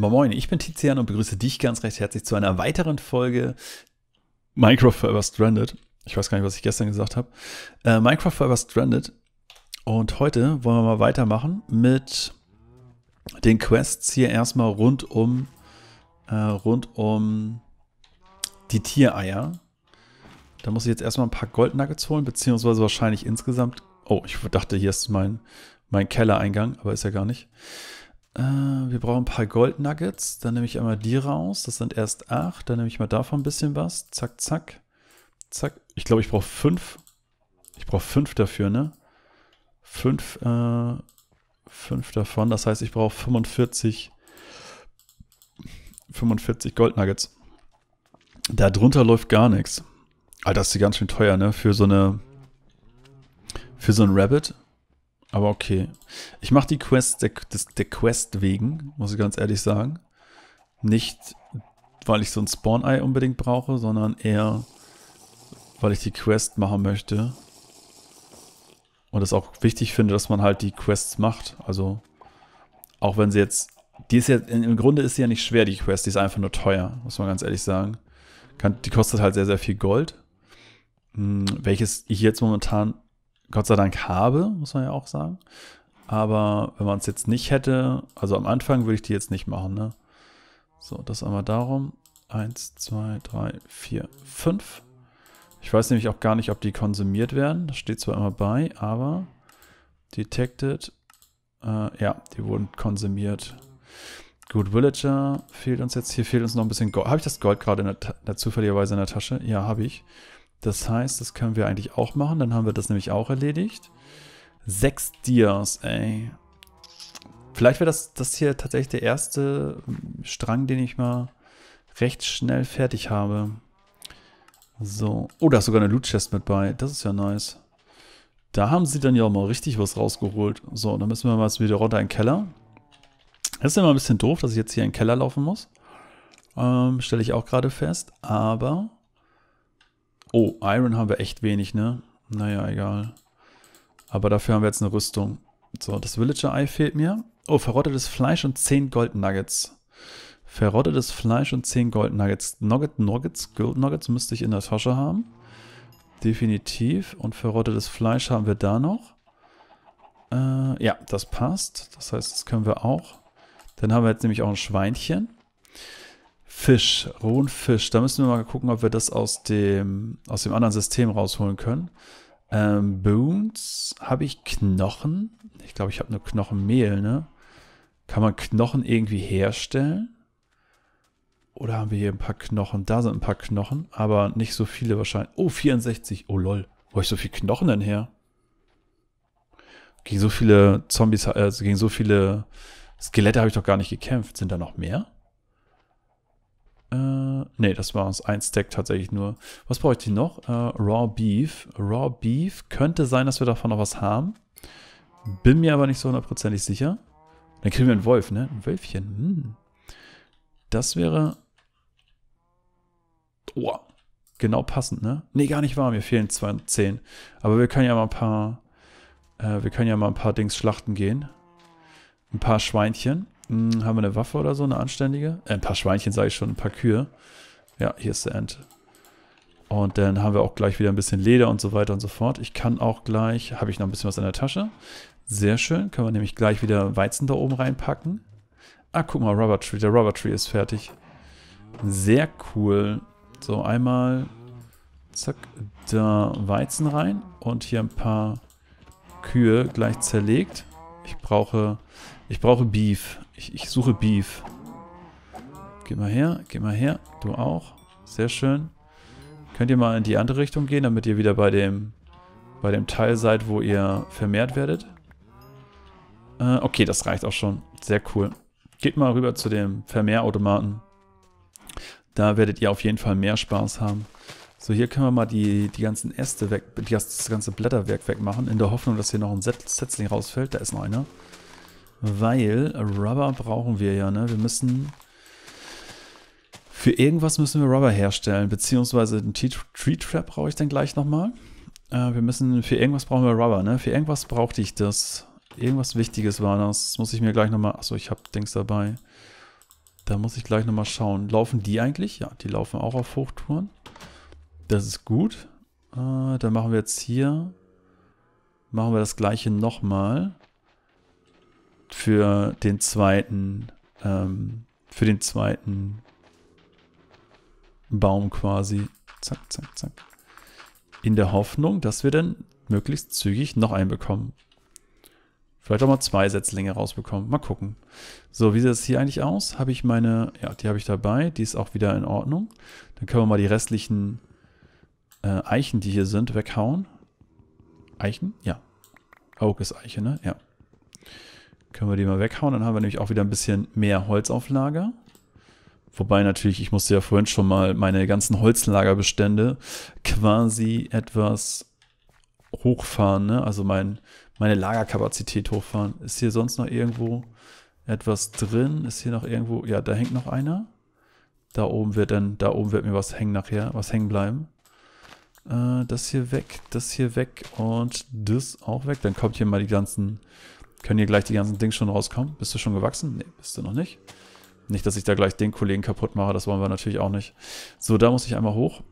Moin, Moin, ich bin Tizian und begrüße dich ganz recht herzlich zu einer weiteren Folge Minecraft Forever Stranded. Ich weiß gar nicht, was ich gestern gesagt habe. Äh, Minecraft Forever Stranded. Und heute wollen wir mal weitermachen mit den Quests hier erstmal rund um, äh, rund um die Tiereier. Da muss ich jetzt erstmal ein paar Goldnuggets holen, beziehungsweise wahrscheinlich insgesamt... Oh, ich dachte, hier ist mein, mein Kellereingang, aber ist ja gar nicht. Äh, wir brauchen ein paar Gold Nuggets. Dann nehme ich einmal die raus. Das sind erst acht. Dann nehme ich mal davon ein bisschen was. Zack, zack. Zack. Ich glaube, ich brauche fünf. Ich brauche fünf dafür, ne? Fünf, äh, fünf davon. Das heißt, ich brauche 45, 45 Gold Nuggets. Darunter läuft gar nichts. Alter, ah, das ist die ganz schön teuer, ne? Für so eine, für so ein Rabbit. Aber okay. Ich mache die Quest der, des, der Quest wegen, muss ich ganz ehrlich sagen. Nicht, weil ich so ein Spawn-Ei unbedingt brauche, sondern eher, weil ich die Quest machen möchte. Und es auch wichtig finde, dass man halt die Quests macht. Also, auch wenn sie jetzt. Die ist ja, im Grunde ist sie ja nicht schwer, die Quest. Die ist einfach nur teuer, muss man ganz ehrlich sagen. Kann, die kostet halt sehr, sehr viel Gold. Hm, welches ich jetzt momentan Gott sei Dank habe, muss man ja auch sagen. Aber wenn man es jetzt nicht hätte, also am Anfang würde ich die jetzt nicht machen, ne? So, das einmal darum. Eins, zwei, drei, vier, fünf. Ich weiß nämlich auch gar nicht, ob die konsumiert werden. Das steht zwar immer bei, aber detected. Äh, ja, die wurden konsumiert. Gut, Villager fehlt uns jetzt. Hier fehlt uns noch ein bisschen Gold. Habe ich das Gold gerade zufälligerweise in der Tasche? Ja, habe ich. Das heißt, das können wir eigentlich auch machen. Dann haben wir das nämlich auch erledigt. Sechs Dias, ey. Vielleicht wäre das, das hier tatsächlich der erste ähm, Strang, den ich mal recht schnell fertig habe. So. Oh, da ist sogar eine Loot-Chest mit bei. Das ist ja nice. Da haben sie dann ja auch mal richtig was rausgeholt. So, dann müssen wir mal wieder runter in den Keller. Das ist immer ein bisschen doof, dass ich jetzt hier in den Keller laufen muss. Ähm, Stelle ich auch gerade fest. Aber Oh, Iron haben wir echt wenig, ne? Naja, egal. Aber dafür haben wir jetzt eine Rüstung. So, das villager eye fehlt mir. Oh, verrottetes Fleisch und 10 Gold Nuggets. Verrottetes Fleisch und 10 Gold Nuggets. Nugget, Nuggets, Gold Nuggets müsste ich in der Tasche haben. Definitiv. Und verrottetes Fleisch haben wir da noch. Äh, ja, das passt. Das heißt, das können wir auch. Dann haben wir jetzt nämlich auch ein Schweinchen. Fisch, rohen Fisch. Da müssen wir mal gucken, ob wir das aus dem, aus dem anderen System rausholen können. Ähm, Boons, habe ich Knochen? Ich glaube, ich habe nur Knochenmehl, ne? Kann man Knochen irgendwie herstellen? Oder haben wir hier ein paar Knochen? Da sind ein paar Knochen, aber nicht so viele wahrscheinlich. Oh, 64. Oh, lol. Wo ich so viele Knochen denn her? Gegen so viele Zombies, äh, also gegen so viele Skelette habe ich doch gar nicht gekämpft. Sind da noch mehr? Äh, nee, das war uns ein Stack tatsächlich nur. Was bräuchte ich noch? Äh, Raw Beef. Raw Beef könnte sein, dass wir davon noch was haben. Bin mir aber nicht so hundertprozentig sicher. Dann kriegen wir einen Wolf, ne? Ein Wölfchen. Hm. Das wäre... Oh, genau passend, ne? Nee, gar nicht wahr. Mir fehlen 10. Aber wir können ja mal ein paar... Äh, wir können ja mal ein paar Dings schlachten gehen. Ein paar Schweinchen. Hm, haben wir eine Waffe oder so, eine anständige? Äh, ein paar Schweinchen, sage ich schon, ein paar Kühe. Ja, hier ist der End. Und dann haben wir auch gleich wieder ein bisschen Leder und so weiter und so fort. Ich kann auch gleich, habe ich noch ein bisschen was in der Tasche. Sehr schön, können wir nämlich gleich wieder Weizen da oben reinpacken. Ah, guck mal, Rubber Tree, der Rubber Tree ist fertig. Sehr cool. So, einmal, zack, da Weizen rein und hier ein paar Kühe gleich zerlegt. Ich brauche, ich brauche Beef. Ich, ich suche Beef. Geh mal her, geh mal her. Du auch. Sehr schön. Könnt ihr mal in die andere Richtung gehen, damit ihr wieder bei dem, bei dem Teil seid, wo ihr vermehrt werdet? Äh, okay, das reicht auch schon. Sehr cool. Geht mal rüber zu dem Vermehrautomaten. Da werdet ihr auf jeden Fall mehr Spaß haben. So, hier können wir mal die, die ganzen Äste weg, das ganze Blätterwerk wegmachen, in der Hoffnung, dass hier noch ein Setzling rausfällt. Da ist noch einer. Weil Rubber brauchen wir ja, ne? Wir müssen... Für irgendwas müssen wir Rubber herstellen, beziehungsweise den Tree, Trap brauche ich dann gleich nochmal. Äh, wir müssen... Für irgendwas brauchen wir Rubber, ne? Für irgendwas brauchte ich das. Irgendwas Wichtiges war das. das muss ich mir gleich nochmal... Achso, ich habe Dings dabei. Da muss ich gleich nochmal schauen. Laufen die eigentlich? Ja, die laufen auch auf Hochtouren. Das ist gut. Äh, dann machen wir jetzt hier... Machen wir das gleiche nochmal für den zweiten, ähm, für den zweiten Baum quasi. Zack, zack, zack. In der Hoffnung, dass wir dann möglichst zügig noch einen bekommen. Vielleicht auch mal zwei Setzlinge rausbekommen. Mal gucken. So, wie sieht das hier eigentlich aus? Habe ich meine, ja, die habe ich dabei. Die ist auch wieder in Ordnung. Dann können wir mal die restlichen äh, Eichen, die hier sind, weghauen. Eichen? Ja. Oak ist Eiche, ne? Ja. Können wir die mal weghauen, dann haben wir nämlich auch wieder ein bisschen mehr Holz auf Lager. Wobei natürlich, ich musste ja vorhin schon mal meine ganzen Holzlagerbestände quasi etwas hochfahren, ne? also mein, meine Lagerkapazität hochfahren. Ist hier sonst noch irgendwo etwas drin? Ist hier noch irgendwo, ja, da hängt noch einer. Da oben wird dann, da oben wird mir was hängen nachher, was hängen bleiben. Äh, das hier weg, das hier weg und das auch weg. Dann kommt hier mal die ganzen können hier gleich die ganzen Dings schon rauskommen? Bist du schon gewachsen? Nee, bist du noch nicht. Nicht, dass ich da gleich den Kollegen kaputt mache, das wollen wir natürlich auch nicht. So, da muss ich einmal hoch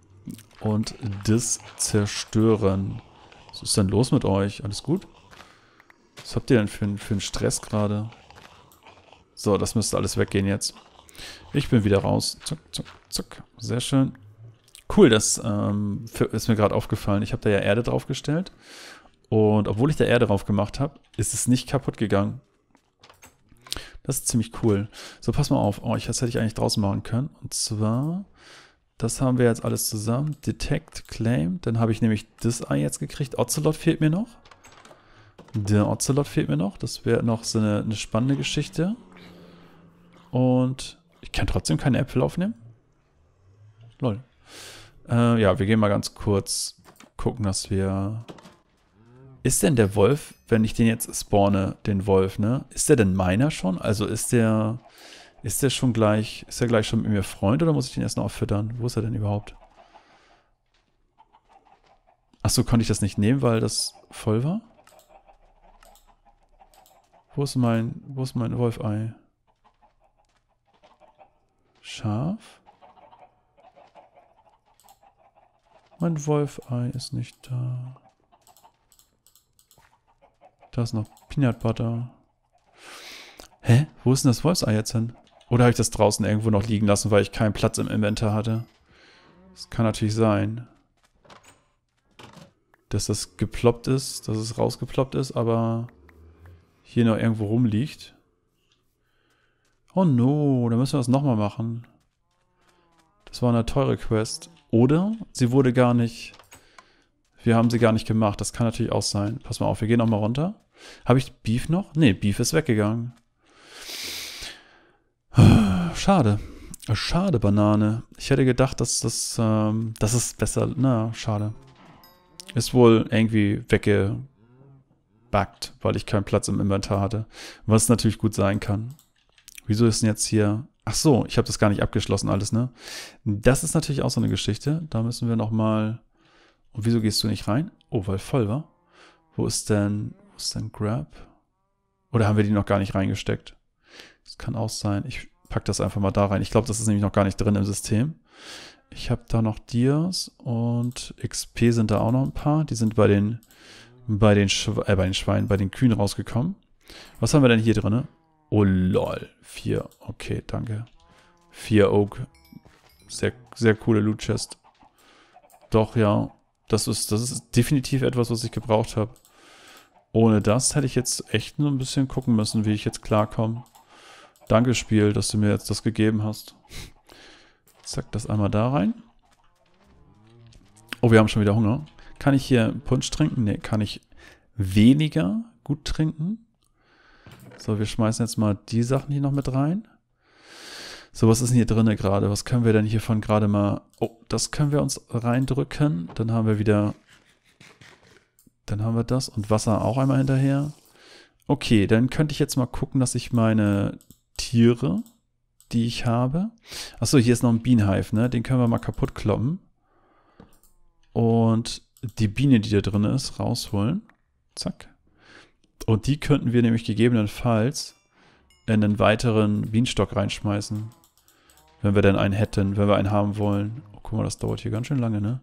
und das zerstören. Was ist denn los mit euch? Alles gut? Was habt ihr denn für, für einen Stress gerade? So, das müsste alles weggehen jetzt. Ich bin wieder raus. Zuck, zuck, zuck. Sehr schön. Cool, das ähm, ist mir gerade aufgefallen. Ich habe da ja Erde draufgestellt. Und obwohl ich da Erde drauf gemacht habe, ist es nicht kaputt gegangen. Das ist ziemlich cool. So, pass mal auf. Oh, ich, das hätte ich eigentlich draußen machen können. Und zwar, das haben wir jetzt alles zusammen. Detect, Claim. Dann habe ich nämlich das Ei jetzt gekriegt. Ocelot fehlt mir noch. Der Ocelot fehlt mir noch. Das wäre noch so eine, eine spannende Geschichte. Und ich kann trotzdem keine Äpfel aufnehmen. Lol. Äh, ja, wir gehen mal ganz kurz gucken, dass wir ist denn der Wolf, wenn ich den jetzt spawne, den Wolf, ne? Ist der denn meiner schon? Also ist der, ist der schon gleich, ist er gleich schon mit mir Freund oder muss ich den erst noch füttern? Wo ist er denn überhaupt? Achso, konnte ich das nicht nehmen, weil das voll war? Wo ist mein, wo ist mein Wolfei? Schaf? Mein Wolfei ist nicht da. Da ist noch Peanut Butter. Hä? Wo ist denn das Wolfsei jetzt hin? Oder habe ich das draußen irgendwo noch liegen lassen, weil ich keinen Platz im Inventar hatte? Das kann natürlich sein. Dass das geploppt ist, dass es rausgeploppt ist, aber hier noch irgendwo rumliegt. Oh no, da müssen wir das nochmal machen. Das war eine teure Quest. Oder sie wurde gar nicht... Wir haben sie gar nicht gemacht. Das kann natürlich auch sein. Pass mal auf, wir gehen nochmal runter. Habe ich Beef noch? Nee, Beef ist weggegangen. Schade. Schade, Banane. Ich hätte gedacht, dass das, ähm, das ist besser. Na, schade. Ist wohl irgendwie weggebackt, weil ich keinen Platz im Inventar hatte. Was natürlich gut sein kann. Wieso ist denn jetzt hier... Ach so, ich habe das gar nicht abgeschlossen alles, ne? Das ist natürlich auch so eine Geschichte. Da müssen wir nochmal... Und wieso gehst du nicht rein? Oh, weil voll war. Wo ist denn... Was ist denn Grab? Oder haben wir die noch gar nicht reingesteckt? Das kann auch sein. Ich packe das einfach mal da rein. Ich glaube, das ist nämlich noch gar nicht drin im System. Ich habe da noch Dias und XP sind da auch noch ein paar. Die sind bei den, bei den, Schwe äh, bei den Schweinen, bei den Kühen rausgekommen. Was haben wir denn hier drin? Ne? Oh lol. Vier. Okay, danke. Vier Oak. Sehr, sehr coole Loot Chest. Doch, ja. Das ist, das ist definitiv etwas, was ich gebraucht habe. Ohne das hätte ich jetzt echt nur ein bisschen gucken müssen, wie ich jetzt klarkomme. Danke, Spiel, dass du mir jetzt das gegeben hast. Zack, das einmal da rein. Oh, wir haben schon wieder Hunger. Kann ich hier Punsch trinken? Ne, kann ich weniger gut trinken? So, wir schmeißen jetzt mal die Sachen hier noch mit rein. So, was ist denn hier drinne gerade? Was können wir denn hiervon gerade mal... Oh, das können wir uns reindrücken. Dann haben wir wieder dann haben wir das und Wasser auch einmal hinterher. Okay, dann könnte ich jetzt mal gucken, dass ich meine Tiere, die ich habe. Achso, hier ist noch ein Bienenhive, ne? Den können wir mal kaputt kloppen. Und die Biene, die da drin ist, rausholen. Zack. Und die könnten wir nämlich gegebenenfalls in einen weiteren Bienenstock reinschmeißen. Wenn wir denn einen hätten, wenn wir einen haben wollen. Oh, guck mal, das dauert hier ganz schön lange, ne?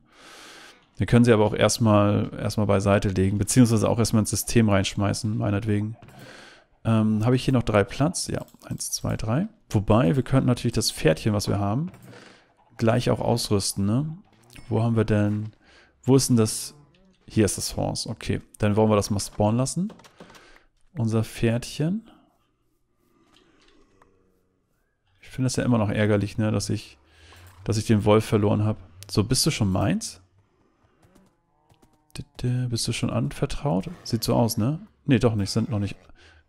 Wir können sie aber auch erstmal erstmal beiseite legen, beziehungsweise auch erstmal ins System reinschmeißen, meinetwegen. Ähm, habe ich hier noch drei Platz? Ja, eins, zwei, drei. Wobei, wir könnten natürlich das Pferdchen, was wir haben, gleich auch ausrüsten, ne? Wo haben wir denn... Wo ist denn das... Hier ist das Horse, okay. Dann wollen wir das mal spawnen lassen. Unser Pferdchen. Ich finde das ja immer noch ärgerlich, ne? Dass ich, dass ich den Wolf verloren habe. So, bist du schon meins? Bist du schon anvertraut? Sieht so aus, ne? Ne, doch nicht. Sind noch nicht.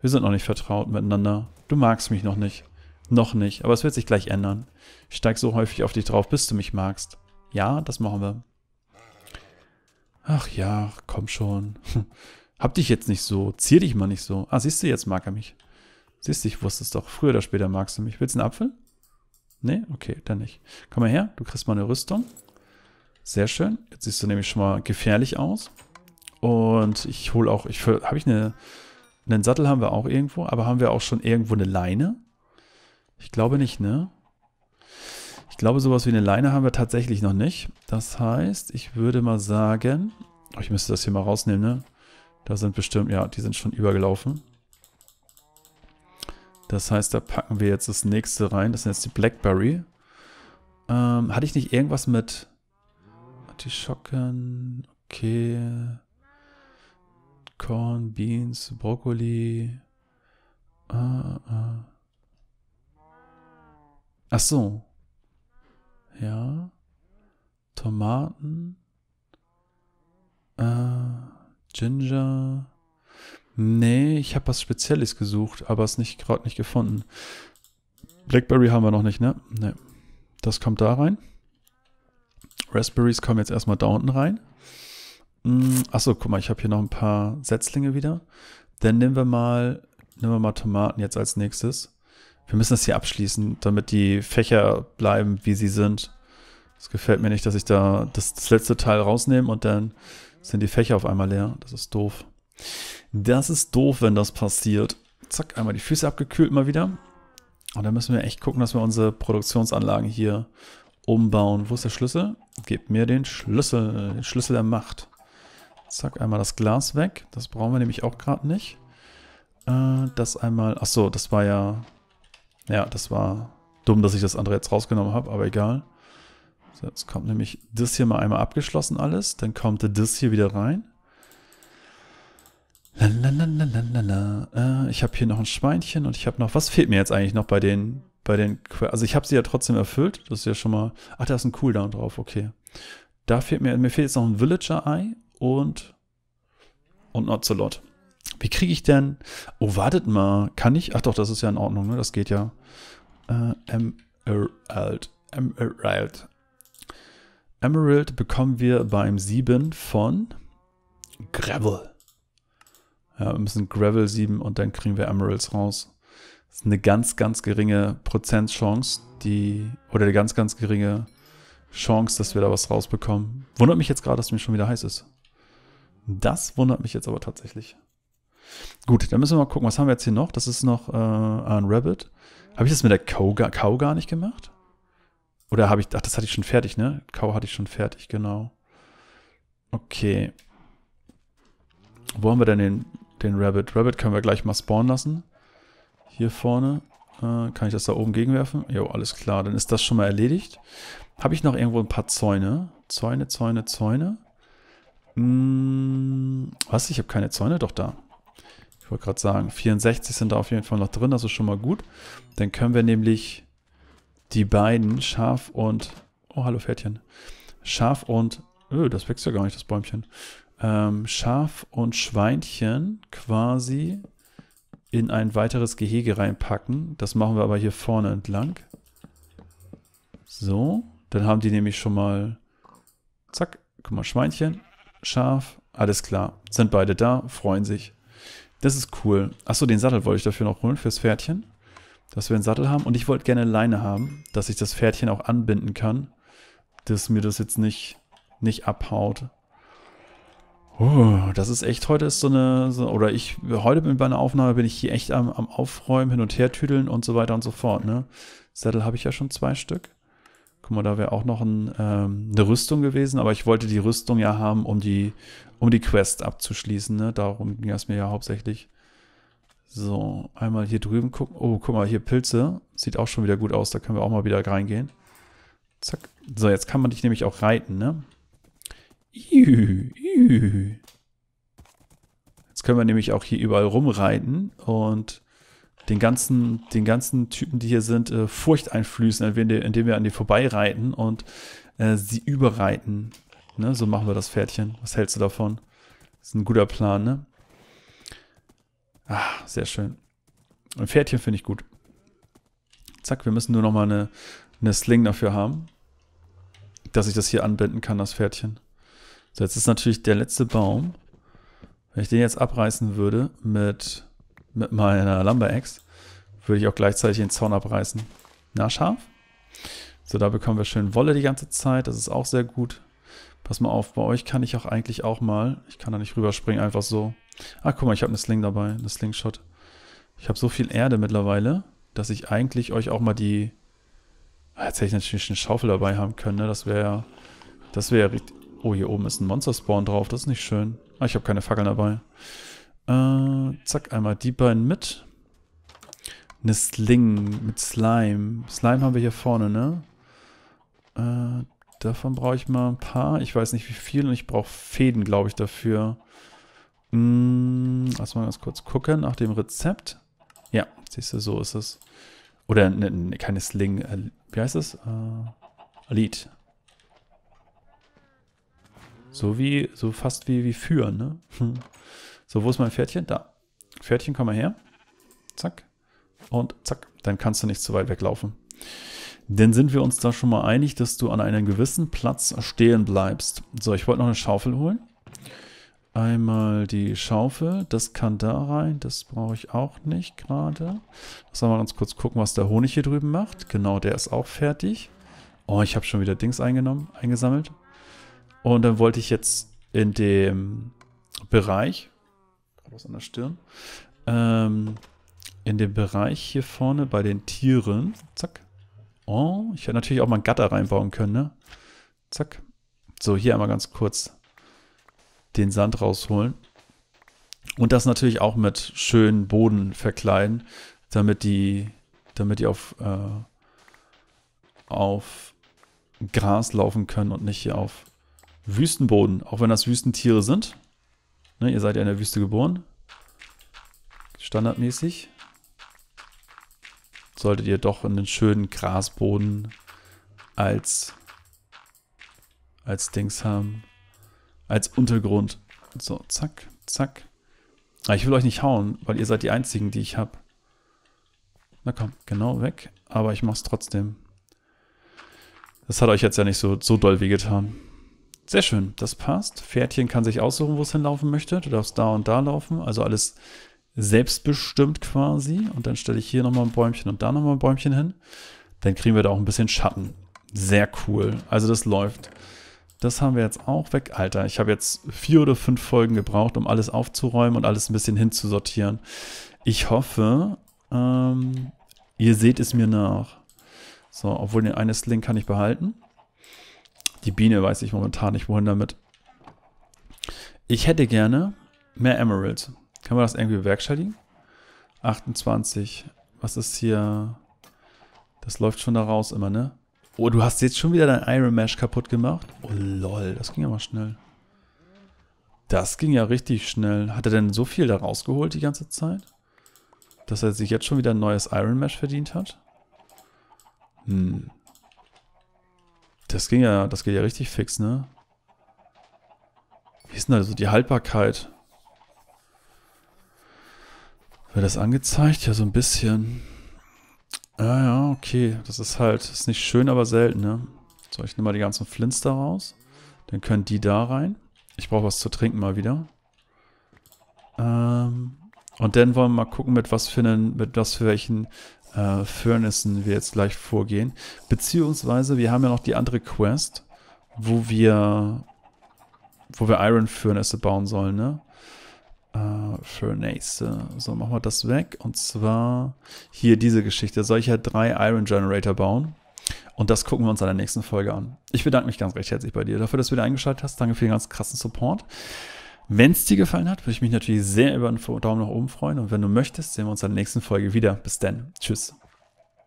Wir sind noch nicht vertraut miteinander. Du magst mich noch nicht. Noch nicht, aber es wird sich gleich ändern. Ich steig so häufig auf dich drauf, bis du mich magst. Ja, das machen wir. Ach ja, komm schon. Hab dich jetzt nicht so. Zier dich mal nicht so. Ah, siehst du, jetzt mag er mich. Siehst du, ich wusste es doch. Früher oder später magst du mich. Willst du einen Apfel? Nee? Okay, dann nicht. Komm mal her, du kriegst mal eine Rüstung. Sehr schön. Jetzt siehst du nämlich schon mal gefährlich aus. Und ich hole auch, ich habe ich eine, einen Sattel haben wir auch irgendwo, aber haben wir auch schon irgendwo eine Leine? Ich glaube nicht, ne? Ich glaube, sowas wie eine Leine haben wir tatsächlich noch nicht. Das heißt, ich würde mal sagen, oh, ich müsste das hier mal rausnehmen, ne? Da sind bestimmt, ja, die sind schon übergelaufen. Das heißt, da packen wir jetzt das nächste rein. Das sind jetzt die Blackberry. Ähm, hatte ich nicht irgendwas mit Artischocken, okay. Corn, Beans, Brokkoli. Ah, ah. Ach so. Ja. Tomaten. Ah, Ginger. Nee, ich habe was Spezielles gesucht, aber es nicht gerade nicht gefunden. Blackberry haben wir noch nicht, ne? Nee. Das kommt da rein. Raspberries kommen jetzt erstmal da unten rein. Mm, achso, guck mal, ich habe hier noch ein paar Setzlinge wieder. Dann nehmen wir mal, nehmen wir mal Tomaten jetzt als nächstes. Wir müssen das hier abschließen, damit die Fächer bleiben, wie sie sind. Das gefällt mir nicht, dass ich da das, das letzte Teil rausnehme und dann sind die Fächer auf einmal leer. Das ist doof. Das ist doof, wenn das passiert. Zack, einmal die Füße abgekühlt mal wieder. Und dann müssen wir echt gucken, dass wir unsere Produktionsanlagen hier umbauen. Wo ist der Schlüssel? Gebt mir den Schlüssel, den Schlüssel der Macht. Zack, einmal das Glas weg. Das brauchen wir nämlich auch gerade nicht. Äh, das einmal, achso, das war ja, ja, das war dumm, dass ich das andere jetzt rausgenommen habe, aber egal. So, jetzt kommt nämlich das hier mal einmal abgeschlossen alles. Dann kommt das hier wieder rein. Lalalala. Äh, ich habe hier noch ein Schweinchen und ich habe noch, was fehlt mir jetzt eigentlich noch bei den bei den Quer also ich habe sie ja trotzdem erfüllt, das ist ja schon mal, ach, da ist ein Cooldown drauf, okay. Da fehlt mir, mir fehlt jetzt noch ein villager Eye und und not so lot. Wie kriege ich denn, oh, wartet mal, kann ich, ach doch, das ist ja in Ordnung, ne? das geht ja. Äh, Emerald, Emerald. Emerald bekommen wir beim 7 von Gravel. Ja, wir müssen Gravel 7 und dann kriegen wir Emeralds raus ist eine ganz, ganz geringe Prozentchance, die, oder eine ganz, ganz geringe Chance, dass wir da was rausbekommen. Wundert mich jetzt gerade, dass es mir schon wieder heiß ist. Das wundert mich jetzt aber tatsächlich. Gut, dann müssen wir mal gucken, was haben wir jetzt hier noch? Das ist noch äh, ein Rabbit. Habe ich das mit der Kau gar, Cow gar nicht gemacht? Oder habe ich, ach, das hatte ich schon fertig, ne? Kau hatte ich schon fertig, genau. Okay. Wo haben wir denn den, den Rabbit? Rabbit können wir gleich mal spawnen lassen. Hier vorne. Äh, kann ich das da oben gegenwerfen? Jo, alles klar. Dann ist das schon mal erledigt. Habe ich noch irgendwo ein paar Zäune? Zäune, Zäune, Zäune. Hm, was? Ich habe keine Zäune doch da. Ich wollte gerade sagen, 64 sind da auf jeden Fall noch drin. Das ist schon mal gut. Dann können wir nämlich die beiden Schaf und... Oh, hallo Pferdchen. Schaf und... Öh, das wächst ja gar nicht, das Bäumchen. Ähm, Schaf und Schweinchen quasi in ein weiteres Gehege reinpacken. Das machen wir aber hier vorne entlang. So, dann haben die nämlich schon mal, zack, guck mal, Schweinchen, Schaf, alles klar. Sind beide da, freuen sich. Das ist cool. Achso, den Sattel wollte ich dafür noch holen, fürs Pferdchen. Dass wir einen Sattel haben. Und ich wollte gerne Leine haben, dass ich das Pferdchen auch anbinden kann. Dass mir das jetzt nicht, nicht abhaut. Oh, das ist echt, heute ist so eine, so, oder ich, heute bin bei einer Aufnahme, bin ich hier echt am, am Aufräumen, hin und her tüdeln und so weiter und so fort, ne? Sattel habe ich ja schon zwei Stück. Guck mal, da wäre auch noch ein, ähm, eine Rüstung gewesen, aber ich wollte die Rüstung ja haben, um die, um die Quest abzuschließen, ne? Darum ging es mir ja hauptsächlich. So, einmal hier drüben gucken. Oh, guck mal, hier Pilze. Sieht auch schon wieder gut aus, da können wir auch mal wieder reingehen. Zack. So, jetzt kann man dich nämlich auch reiten, ne? Jetzt können wir nämlich auch hier überall rumreiten und den ganzen, den ganzen Typen, die hier sind, äh, Furcht einflößen, indem wir an die vorbeireiten und äh, sie überreiten. Ne? So machen wir das Pferdchen. Was hältst du davon? Das ist ein guter Plan, ne? Ah, sehr schön. Ein Pferdchen finde ich gut. Zack, wir müssen nur noch mal eine, eine Sling dafür haben, dass ich das hier anbinden kann, das Pferdchen. So, jetzt ist natürlich der letzte Baum. Wenn ich den jetzt abreißen würde mit, mit meiner lumber ex würde ich auch gleichzeitig den Zaun abreißen. Na, scharf? So, da bekommen wir schön Wolle die ganze Zeit. Das ist auch sehr gut. Pass mal auf, bei euch kann ich auch eigentlich auch mal, ich kann da nicht rüberspringen, einfach so. Ah, guck mal, ich habe eine Sling dabei, eine Slingshot. Ich habe so viel Erde mittlerweile, dass ich eigentlich euch auch mal die... Ah, jetzt hätte ich natürlich eine Schaufel dabei haben können, ne? Das wäre ja... Das wäre ja richtig... Oh, hier oben ist ein Monster-Spawn drauf. Das ist nicht schön. Ah, ich habe keine Fackeln dabei. Äh, zack, einmal die beiden mit. Eine Sling mit Slime. Slime haben wir hier vorne, ne? Äh, davon brauche ich mal ein paar. Ich weiß nicht, wie viel. Und ich brauche Fäden, glaube ich, dafür. Hm, lass mal ganz kurz gucken nach dem Rezept. Ja, siehst du, so ist es. Oder ne, ne, keine Sling. Äh, wie heißt es? Äh, Elite. So wie, so fast wie, wie führen, ne? Hm. So, wo ist mein Pferdchen? Da. Pferdchen, komm mal her. Zack. Und zack. Dann kannst du nicht zu weit weglaufen. Denn sind wir uns da schon mal einig, dass du an einem gewissen Platz stehen bleibst. So, ich wollte noch eine Schaufel holen. Einmal die Schaufel, das kann da rein, das brauche ich auch nicht gerade. Lass mal ganz kurz gucken, was der Honig hier drüben macht. Genau, der ist auch fertig. Oh, ich habe schon wieder Dings eingenommen, eingesammelt. Und dann wollte ich jetzt in dem Bereich, was an der Stirn, ähm, in dem Bereich hier vorne bei den Tieren, zack. Oh, ich hätte natürlich auch mal ein Gatter reinbauen können, ne? Zack. So, hier einmal ganz kurz den Sand rausholen. Und das natürlich auch mit schönen Boden verkleiden, damit die, damit die auf, äh, auf Gras laufen können und nicht hier auf Wüstenboden, auch wenn das Wüstentiere sind. Ne, ihr seid ja in der Wüste geboren. Standardmäßig. Solltet ihr doch einen schönen Grasboden als, als Dings haben. Als Untergrund. So, zack, zack. Ah, ich will euch nicht hauen, weil ihr seid die einzigen, die ich habe. Na komm, genau weg. Aber ich mach's trotzdem. Das hat euch jetzt ja nicht so, so doll wehgetan. getan. Sehr schön, das passt. Pferdchen kann sich aussuchen, wo es hinlaufen möchte. Du darfst da und da laufen, also alles selbstbestimmt quasi. Und dann stelle ich hier nochmal ein Bäumchen und da nochmal ein Bäumchen hin. Dann kriegen wir da auch ein bisschen Schatten. Sehr cool. Also das läuft. Das haben wir jetzt auch weg. Alter, ich habe jetzt vier oder fünf Folgen gebraucht, um alles aufzuräumen und alles ein bisschen hinzusortieren. Ich hoffe, ähm, ihr seht es mir nach. So, obwohl den einen Sling kann ich behalten. Die Biene weiß ich momentan nicht, wohin damit. Ich hätte gerne mehr Emeralds. Können wir das irgendwie bewerkstelligen? 28. Was ist hier? Das läuft schon da raus immer, ne? Oh, du hast jetzt schon wieder dein Iron Mesh kaputt gemacht? Oh lol, das ging ja mal schnell. Das ging ja richtig schnell. Hat er denn so viel da rausgeholt die ganze Zeit? Dass er sich jetzt schon wieder ein neues Iron Mesh verdient hat? Hm, das ging ja, das geht ja richtig fix, ne? Wie ist denn da so die Haltbarkeit? Wird das angezeigt? Ja, so ein bisschen. Ah ja, okay. Das ist halt, ist nicht schön, aber selten, ne? So, ich nehme mal die ganzen Flints da raus. Dann können die da rein. Ich brauche was zu trinken mal wieder. Ähm, und dann wollen wir mal gucken, mit was für einen, mit was für welchen äh, Furnaces wir jetzt gleich vorgehen. Beziehungsweise wir haben ja noch die andere Quest, wo wir wo wir Iron Furnace bauen sollen, ne? Äh, Furnace. So, machen wir das weg. Und zwar hier diese Geschichte. Soll ich ja drei Iron Generator bauen? Und das gucken wir uns in der nächsten Folge an. Ich bedanke mich ganz recht herzlich bei dir dafür, dass du wieder eingeschaltet hast. Danke für den ganz krassen Support. Wenn es dir gefallen hat, würde ich mich natürlich sehr über einen Daumen nach oben freuen. Und wenn du möchtest, sehen wir uns in der nächsten Folge wieder. Bis dann. Tschüss.